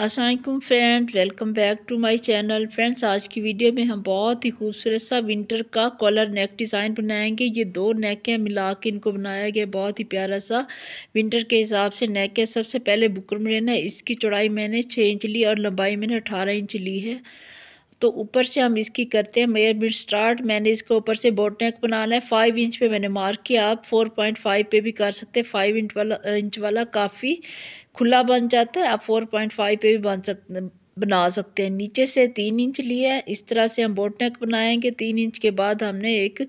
Aslam friend welcome back to my channel friends आज की video में हम बहुत ही खूबसूरत सा विंटर का कॉलर नेक डिज़ाइन बनाएंगे ये दो हैं मिला के इनको बनाया गया बहुत ही प्यारा सा विंटर के हिसाब से नेक है सबसे पहले बुकरम लेना है इसकी चौड़ाई मैंने छः इंच ली और लंबाई मैंने अठारह इंच ली है तो ऊपर से हम इसकी करते हैं मेयरमेंट स्टार्ट मैंने इसके ऊपर से बोट नेक बनाना है फाइव इंच पे मैंने मार्क किया आप फोर पॉइंट फाइव पर भी कर सकते हैं फाइव इंच वाला इंच वाला काफ़ी खुला बन जाता है आप फोर पॉइंट फाइव पे भी बन सकते बना सकते हैं नीचे से तीन इंच लिया है इस तरह से हम बोटनेक बनाएंगे तीन इंच के बाद हमने एक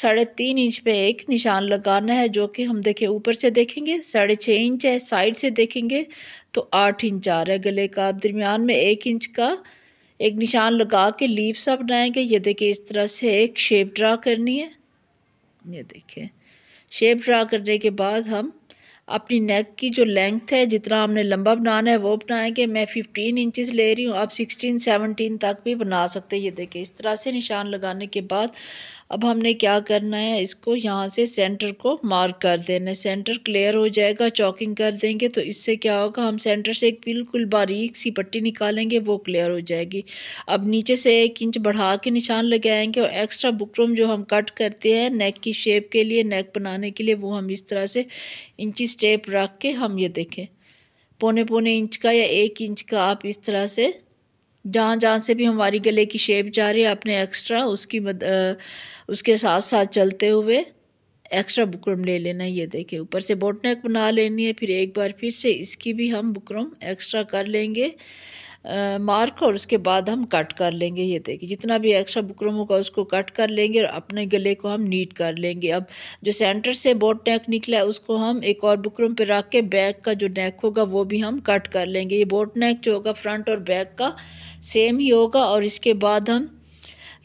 साढ़े तीन इंच पे एक निशान लगाना है जो कि हम देखें ऊपर से देखेंगे साढ़े छः इंच है साइड से देखेंगे तो आठ इंच आ रहा है गले का आप दरमियान में एक इंच का एक निशान लगा के लीव सा बनाएंगे ये देखिए इस तरह से एक शेप ड्रा करनी है ये देखिए शेप ड्रा करने के बाद हम अपनी नेक की जो लेंथ है जितना हमने लंबा बनाना है वो बनाएँगे मैं 15 इंचेस ले रही हूँ आप 16 17 तक भी बना सकते हैं ये देखें इस तरह से निशान लगाने के बाद अब हमने क्या करना है इसको यहाँ से सेंटर को मार्क कर देना है सेंटर क्लियर हो जाएगा चॉकिंग कर देंगे तो इससे क्या होगा हम सेंटर से एक बिल्कुल बारीक सी पट्टी निकालेंगे वो क्लियर हो जाएगी अब नीचे से एक इंच बढ़ा के निशान लगाएंगे और एक्स्ट्रा बुकरम जो हम कट करते हैं नेक की शेप के लिए नेक बनाने के लिए वो हम इस तरह से इंचिस स्टेप रख के हम ये देखें पौने पौने इंच का या एक इंच का आप इस तरह से जहाँ जहाँ से भी हमारी गले की शेप जा रही है आपने एक्स्ट्रा उसकी मद, आ, उसके साथ साथ चलते हुए एक्स्ट्रा बुकरम ले लेना ये देखें ऊपर से बोटनेक बना लेनी है फिर एक बार फिर से इसकी भी हम बुकरम एक्स्ट्रा कर लेंगे मार्क और उसके बाद हम कट कर लेंगे ये देखिए जितना भी एक्स्ट्रा बुकरम होगा उसको कट कर लेंगे और अपने गले को हम नीट कर लेंगे अब जो सेंटर से बोट नेक निकला है उसको हम एक और बुकरम पे रख के बैक का जो नेक होगा वो भी हम कट कर लेंगे ये बोट नेक जो होगा फ्रंट और बैक का सेम ही होगा और इसके बाद हम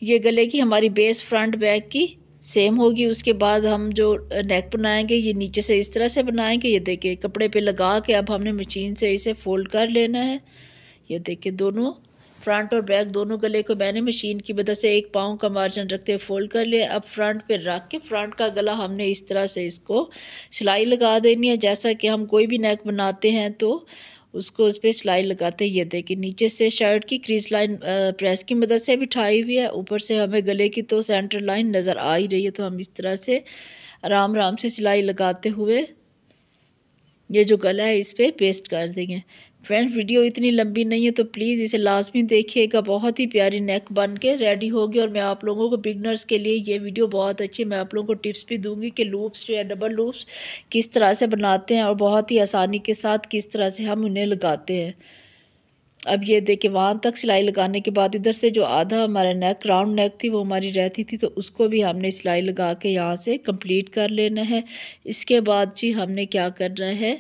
ये गले की हमारी बेस फ्रंट बैक की सेम होगी उसके बाद हम जो नेक बनाएंगे ये नीचे से इस तरह से बनाएंगे ये देखिए कपड़े पे लगा के अब हमने मशीन से इसे फोल्ड कर लेना है ये देखिए दोनों फ्रंट और बैक दोनों गले को मैंने मशीन की मदद से एक पाँव का मार्जिन रखते हुए फोल्ड कर लिया अब फ्रंट पे रख के फ्रंट का गला हमने इस तरह से इसको सिलाई लगा देनी है जैसा कि हम कोई भी नेक बनाते हैं तो उसको उस पर सिलाई लगाते ये देखिए नीचे से शर्ट की क्रीज लाइन प्रेस की मदद से बिठाई हुई है ऊपर से हमें गले की तो सेंटर लाइन नज़र आ ही रही है तो हम इस तरह से आराम आराम से सिलाई लगाते हुए ये जो गला है इस पर पे पेस्ट कर देंगे फ्रेंड्स वीडियो इतनी लंबी नहीं है तो प्लीज़ इसे लाजमी देखिएगा बहुत ही प्यारी नेक बन के रेडी होगी और मैं आप लोगों को बिगनर्स के लिए ये वीडियो बहुत अच्छी मैं आप लोगों को टिप्स भी दूंगी कि लूप्स जो है डबल लूप्स किस तरह से बनाते हैं और बहुत ही आसानी के साथ किस तरह से हम उन्हें लगाते हैं अब ये देखे वहाँ तक सिलाई लगाने के बाद इधर से जो आधा हमारा नेक राउंड नेक थी वो हमारी रहती थी तो उसको भी हमने सिलाई लगा के यहाँ से कंप्लीट कर लेना है इसके बाद जी हमने क्या करना है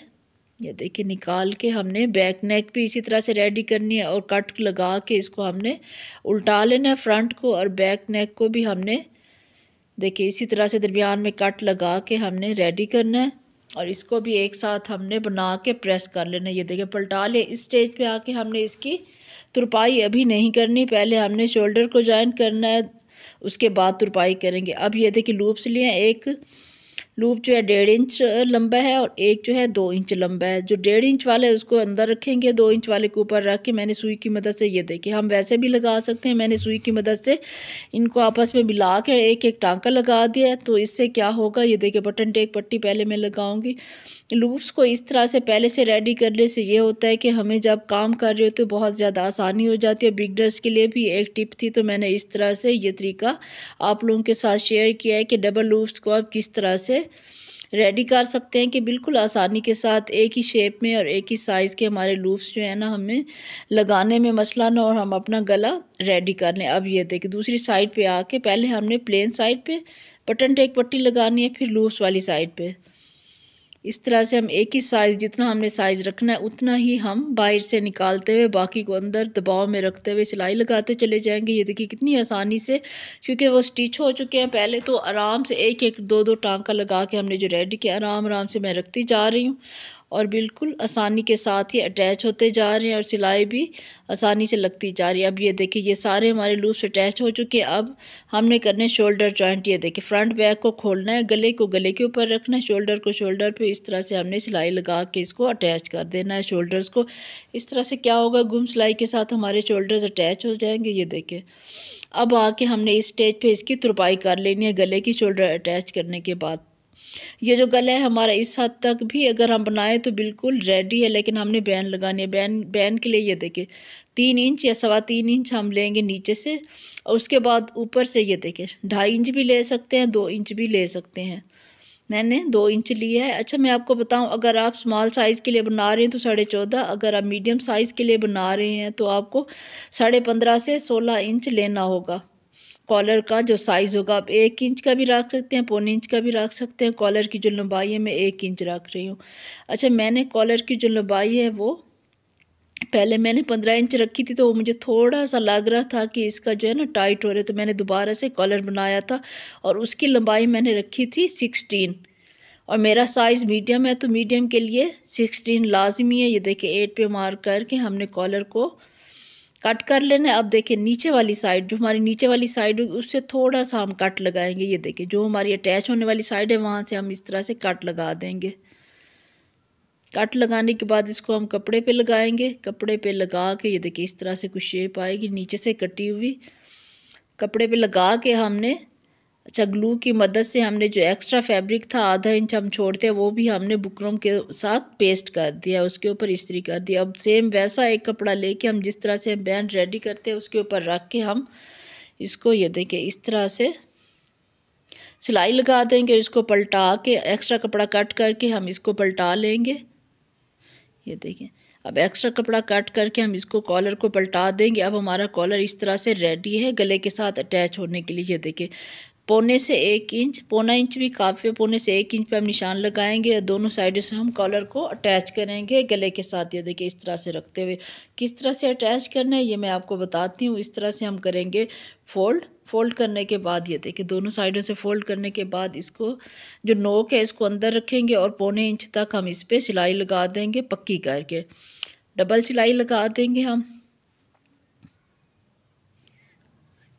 ये देखिए निकाल के हमने बैक नेक भी इसी तरह से रेडी करनी है और कट लगा के इसको हमने उल्टा लेना है फ्रंट को और बैक नेक को भी हमने देखिए इसी तरह से दरमियान में कट लगा के हमने रेडी करना है और इसको भी एक साथ हमने बना के प्रेस कर लेना ये देखिए पलटा ले इस स्टेज पे आके हमने इसकी तुरपाई अभी नहीं करनी पहले हमने शोल्डर को जॉइन करना है उसके बाद तुरपाई करेंगे अब ये देखिए लूप्स लिए एक लूप जो है डेढ़ इंच लंबा है और एक जो है दो इंच लंबा है जो डेढ़ इंच वाला है उसको अंदर रखेंगे दो इंच वाले के ऊपर रख के मैंने सुई की मदद से ये देखिए हम वैसे भी लगा सकते हैं मैंने सुई की मदद से इनको आपस में मिला के एक एक टांका लगा दिया तो इससे क्या होगा ये देखिए बटन टेक पट्टी पहले मैं लगाऊँगी लूप्स को इस तरह से पहले से रेडी करने से ये होता है कि हमें जब काम कर रहे हो तो बहुत ज़्यादा आसानी हो जाती है बिगडर्स के लिए भी एक टिप थी तो मैंने इस तरह से ये तरीका आप लोगों के साथ शेयर किया है कि डबल लूप्स को आप किस तरह से रेडी कर सकते हैं कि बिल्कुल आसानी के साथ एक ही शेप में और एक ही साइज़ के हमारे लूप्स जो है ना हमें लगाने में मसला ना और हम अपना गला रेडी कर लें अब ये देखें दूसरी साइड पे आके पहले हमने प्लेन साइड पे बटन टेक पट्टी लगानी है फिर लूप्स वाली साइड पे इस तरह से हम एक ही साइज़ जितना हमने साइज़ रखना है उतना ही हम बाहर से निकालते हुए बाकी को अंदर दबाव में रखते हुए सिलाई लगाते चले जाएंगे ये देखिए कितनी आसानी से क्योंकि वो स्टिच हो चुके हैं पहले तो आराम से एक एक दो दो टांका लगा के हमने जो रेडी किया आराम आराम से मैं रखती जा रही हूँ और बिल्कुल आसानी के साथ ही अटैच होते जा रहे हैं और सिलाई भी आसानी से लगती जा रही है अब ये देखिए ये सारे हमारे लूप्स अटैच हो चुके हैं अब हमने करने शोल्डर जॉइंट ये देखिए फ्रंट बैक को खोलना है गले को गले के ऊपर रखना है शोल्डर को शोल्डर पे इस तरह से हमने सिलाई लगा के इसको अटैच कर देना है शोल्डर्स को इस तरह से क्या होगा गुम सिलाई के साथ हमारे शोल्डर्स अटैच हो जाएंगे ये देखिए अब आके हमने इस स्टेज पर इसकी तुरपाई कर लेनी है गले की शोल्डर अटैच करने के बाद ये जो गला है हमारा इस हद तक भी अगर हम बनाएं तो बिल्कुल रेडी है लेकिन हमने बैन लगानी है बैन बैन के लिए ये देखें तीन इंच या सवा तीन इंच हम लेंगे नीचे से और उसके बाद ऊपर से ये देखें ढाई इंच भी ले सकते हैं दो इंच भी ले सकते हैं मैंने दो इंच लिया है अच्छा मैं आपको बताऊं अगर आप स्मॉल साइज़ के लिए बना रहे हैं तो साढ़े चौदह अगर आप मीडियम साइज़ के लिए बना रहे हैं तो आपको साढ़े पंद्रह से सोलह इंच लेना होगा कॉलर का जो साइज़ होगा आप एक इंच का भी रख सकते हैं पौने इंच का भी रख सकते हैं कॉलर की जो लंबाई है मैं एक इंच रख रही हूँ अच्छा मैंने कॉलर की जो लंबाई है वो पहले मैंने पंद्रह इंच रखी थी तो वो मुझे थोड़ा सा लग रहा था कि इसका जो है ना टाइट हो रहा है तो मैंने दोबारा से कॉलर बनाया था और उसकी लंबाई मैंने रखी थी सिक्सटीन और मेरा साइज़ मीडियम है तो मीडियम के लिए सिक्सटीन लाजमी है ये देखिए एट पे मार करके हमने कॉलर को कट कर लेना अब देखिए नीचे वाली साइड जो हमारी नीचे वाली साइड होगी उससे थोड़ा सा हम कट लगाएंगे ये देखें जो हमारी अटैच होने वाली साइड है वहाँ से हम इस तरह से कट लगा देंगे कट लगाने के बाद इसको हम कपड़े पे लगाएंगे कपड़े पे लगा के ये देखिए इस तरह से कुछ शेप आएगी नीचे से कटी हुई कपड़े पे लगा के हमने अच्छा ग्लू की मदद से हमने जो एक्स्ट्रा फैब्रिक था आधा इंच हम छोड़ते हैं वो भी हमने बुकरम के साथ पेस्ट कर दिया उसके ऊपर इस्त्री कर दिया अब सेम वैसा एक कपड़ा लेके हम जिस तरह से बैंड रेडी करते हैं उसके ऊपर रख के हम इसको ये देखें इस तरह से सिलाई लगा देंगे इसको पलटा के एक्स्ट्रा कपड़ा कट करके हम इसको पलटा लेंगे ये देखें अब एक्स्ट्रा कपड़ा कट करके हम इसको कॉलर को पलटा देंगे अब हमारा कॉलर इस तरह से रेडी है गले के साथ अटैच होने के लिए ये देखें पौने से एक इंच पौना इंच भी काफ़ी है पौने से एक इंच पे हम निशान लगाएंगे दोनों साइडों से हम कॉलर को अटैच करेंगे गले के साथ ये देखिए इस तरह से रखते हुए किस तरह से अटैच करना है ये मैं आपको बताती हूँ इस तरह से हम करेंगे फोल्ड फोल्ड करने के बाद ये देखिए दोनों साइडों से फोल्ड करने के बाद इसको जो नोक है इसको अंदर रखेंगे और पौने इंच तक हम इस पर सिलाई लगा देंगे पक्की करके डबल सिलाई लगा देंगे हम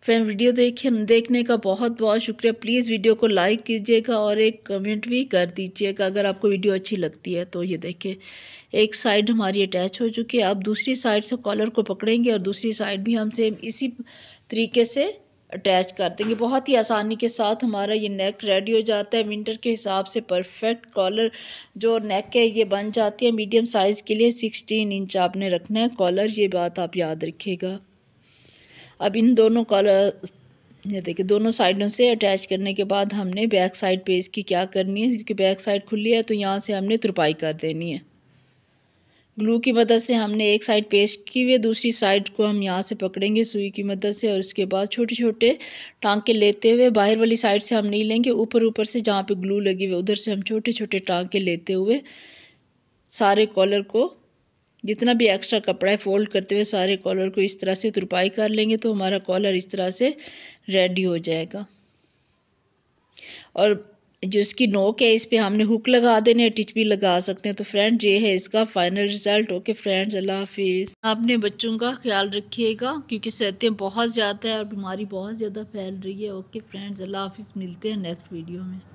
फ्रेंड वीडियो देखिए देखने का बहुत बहुत शुक्रिया प्लीज़ वीडियो को लाइक कीजिएगा और एक कमेंट भी कर दीजिएगा अगर आपको वीडियो अच्छी लगती है तो ये देखिए एक साइड हमारी अटैच हो चुकी है अब दूसरी साइड से कॉलर को पकड़ेंगे और दूसरी साइड भी हम सेम इसी तरीके से अटैच कर देंगे बहुत ही आसानी के साथ हमारा ये नेक रेडी हो जाता है विंटर के हिसाब से परफेक्ट कॉलर जो नेक है ये बन जाती है मीडियम साइज़ के लिए सिक्सटीन इंच आपने रखना है कॉलर ये बात आप याद रखिएगा अब इन दोनों कॉलर ये देखिए दोनों साइडों से अटैच करने के बाद हमने बैक साइड पे की क्या करनी है क्योंकि बैक साइड खुली है तो यहाँ से हमने तुरपाई कर देनी है ग्लू की मदद से हमने एक साइड पेस्ट की हुई दूसरी साइड को हम यहाँ से पकड़ेंगे सुई की मदद से और उसके बाद छोटे छोटे टांके लेते हुए बाहर वाली साइड से हम नहीं लेंगे ऊपर ऊपर से जहाँ पे ग्लू लगी हुई उधर से हम छोटे छोटे टांके लेते हुए सारे कॉलर को जितना भी एक्स्ट्रा कपड़ा है फोल्ड करते हुए सारे कॉलर को इस तरह से तुरपाई कर लेंगे तो हमारा कॉलर इस तरह से रेडी हो जाएगा और जो इसकी नोक है इस पर हमने हुक लगा देने टिच भी लगा सकते हैं तो फ्रेंड ये है इसका फाइनल रिजल्ट ओके फ्रेंड्स अल्लाह हाफिज़ आपने बच्चों का ख्याल रखिएगा क्योंकि सर्दियाँ बहुत ज़्यादा है और बीमारी बहुत ज़्यादा फैल रही है ओके फ्रेंड्स अल्लाह हाफिज़ मिलते हैं नेक्स्ट वीडियो में